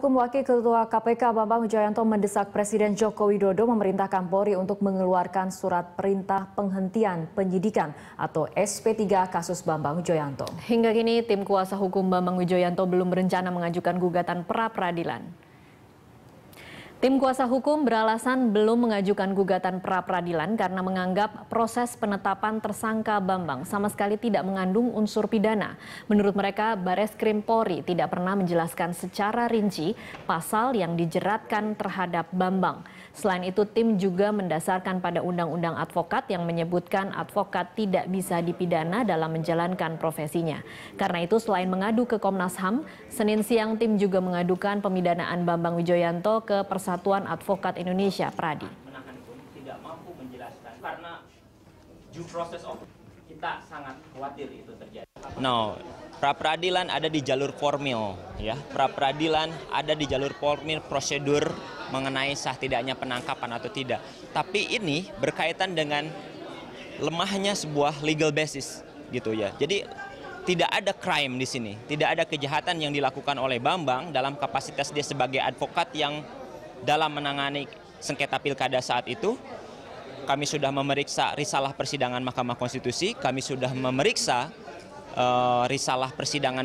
Hukum Wakil Ketua KPK Bambang Wijayanto mendesak Presiden Joko Widodo memerintahkan Polri untuk mengeluarkan surat perintah penghentian penyidikan atau SP3 kasus Bambang Wijayanto. Hingga kini tim kuasa hukum Bambang Wijayanto belum berencana mengajukan gugatan pra peradilan. Tim kuasa hukum beralasan belum mengajukan gugatan pra peradilan karena menganggap proses penetapan tersangka Bambang sama sekali tidak mengandung unsur pidana. Menurut mereka, Bares Krim Polri tidak pernah menjelaskan secara rinci pasal yang dijeratkan terhadap Bambang. Selain itu, tim juga mendasarkan pada Undang-Undang Advokat yang menyebutkan advokat tidak bisa dipidana dalam menjalankan profesinya. Karena itu, selain mengadu ke Komnas HAM, Senin siang tim juga mengadukan pemidanaan Bambang Wijoyanto ke Persatuan Persatuan Advokat Indonesia, Pradi. Menahan pun tidak mampu menjelaskan karena due process kita sangat khawatir itu terjadi. No, pra peradilan ada di jalur formil, ya. Pra peradilan ada di jalur formil prosedur mengenai sah tidaknya penangkapan atau tidak. Tapi ini berkaitan dengan lemahnya sebuah legal basis gitu ya. Jadi tidak ada crime di sini, tidak ada kejahatan yang dilakukan oleh Bambang dalam kapasitas dia sebagai advokat yang dalam menangani sengketa pilkada saat itu kami sudah memeriksa risalah persidangan Mahkamah Konstitusi, kami sudah memeriksa uh, risalah persidangan